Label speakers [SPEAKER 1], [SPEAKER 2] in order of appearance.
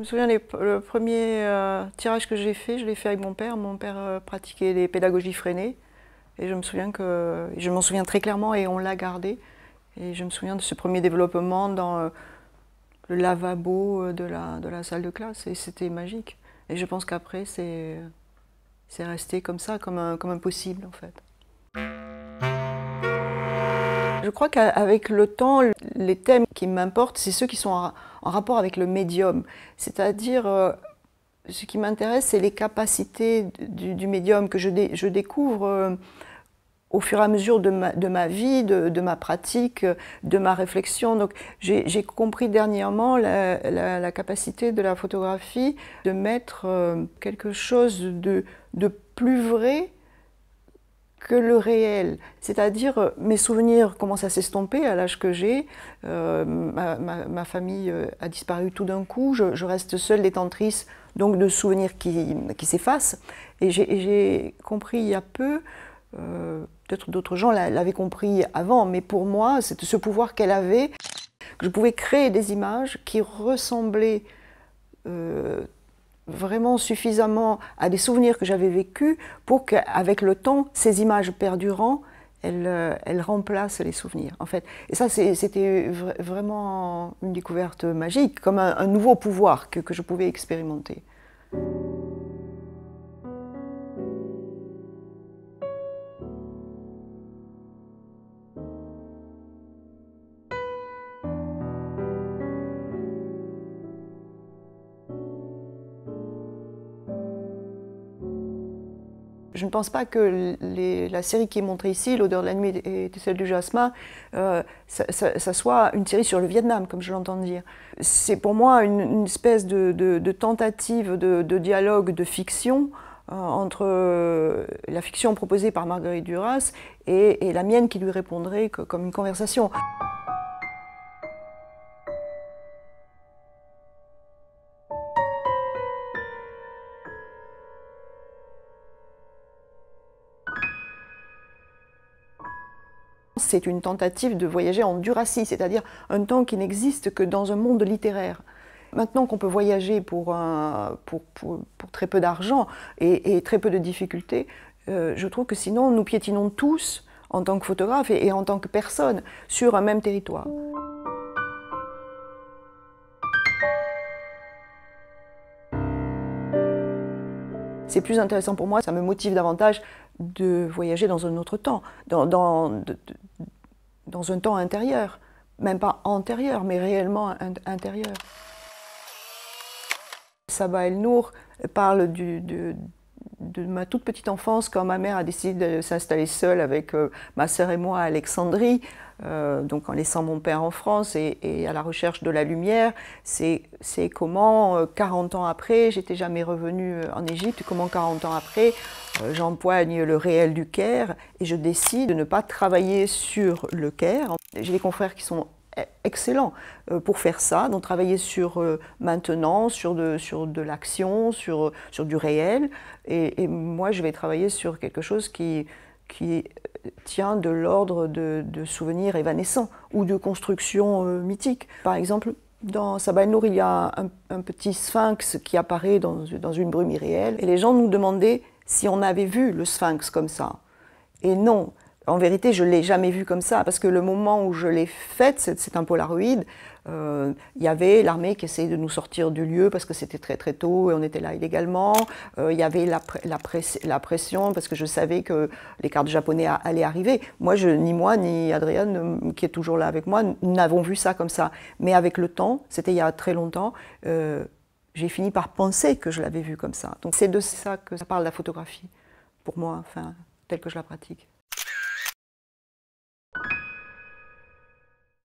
[SPEAKER 1] Je me souviens, le premier euh, tirage que j'ai fait, je l'ai fait avec mon père. Mon père euh, pratiquait les pédagogies freinées. Et je me souviens que. Je m'en souviens très clairement et on l'a gardé. Et je me souviens de ce premier développement dans euh, le lavabo de la, de la salle de classe. Et c'était magique. Et je pense qu'après, c'est resté comme ça, comme impossible comme en fait. Je crois qu'avec le temps, les thèmes qui m'importent, c'est ceux qui sont en, rapport avec le médium. C'est-à-dire, euh, ce qui m'intéresse, c'est les capacités du, médium que je, je découvre euh, au fur et à mesure de ma, vie, de, ma pratique, de ma réflexion. Donc, j'ai compris dernièrement la, capacité de la photographie de mettre euh, quelque chose de, de plus vrai que le réel. C'est-à-dire, euh, mes souvenirs commencent à s'estomper à l'âge que j'ai. Euh, ma, famille euh, a disparu tout d'un coup. Je, reste seule détentrice donc de souvenirs qui, s'effacent. Et j'ai compris il y a peu, peut-être d'autres gens l'avaient compris avant, mais pour moi, c'est ce pouvoir qu'elle avait, que je pouvais créer des images qui ressemblaient vraiment suffisamment à des souvenirs que j'avais vécus pour qu'avec le temps, ces images perdurant, elles, euh, elles, remplacent les souvenirs, en fait. Et ça, c'était vraiment une découverte magique, comme un, nouveau pouvoir que je pouvais expérimenter. Je ne pense pas que la série qui est montrée ici, L'odeur de la nuit et celle du jasmin, euh, ça, soit une série sur le Vietnam, comme je l'entends dire. C'est pour moi une, espèce de, tentative de, dialogue de fiction euh, entre euh, la fiction proposée par Marguerite Duras et, la mienne qui lui répondrait comme une conversation. C'est une tentative de voyager en duracie, c'est-à-dire un temps qui n'existe que dans un monde littéraire. Maintenant qu'on peut voyager pour, euh, très peu d'argent et, très peu de difficultés, euh, je trouve que sinon nous piétinons tous en tant que photographe et, en tant que personne sur un même territoire. c'est plus intéressant pour moi, ça me motive davantage de voyager dans un autre temps, dans, dans dans un temps intérieur, même pas antérieur, mais réellement intérieur. Sabah El-Nour parle du, de ma toute petite enfance, quand ma mère a décidé de s'installer seule avec euh, ma sœur et moi à Alexandrie, euh, donc en laissant mon père en France et, à la recherche de la lumière, c'est comment 40 euh, ans après, j'étais jamais revenue en Égypte, comment 40 ans après, j'empoigne le réel du Caire et je décide de ne pas travailler sur le Caire. J'ai des confrères qui sont excellent euh, pour faire ça, donc travailler sur euh, maintenant, sur de, sur de l'action, sur, euh, sur du réel. Et, moi, je vais travailler sur quelque chose qui, qui tient de l'ordre de, souvenirs évanescents ou de constructions mythiques. Par exemple, dans Sabanour, il y a un, petit sphinx qui apparaît dans, dans une brume irréelle. Et les gens nous demandaient si on avait vu le sphinx comme ça. Et non, en vérité, je ne l'ai jamais vu comme ça, parce que le moment où je l'ai faite, c'est un Polaroid, euh, il y avait l'armée qui essayait de nous sortir du lieu parce que c'était très très tôt et on était là illégalement. Euh, il y avait la, pression parce que je savais que les cartes japonais allaient arriver. Moi, je, ni moi, ni Adrienne, euh, qui est toujours là avec moi, n'avons vu ça comme ça. Mais avec le temps, c'était il y a très longtemps, j'ai fini par penser que je l'avais vu comme ça. Donc c'est de ça que ça parle la photographie, pour moi, enfin, telle que je la pratique.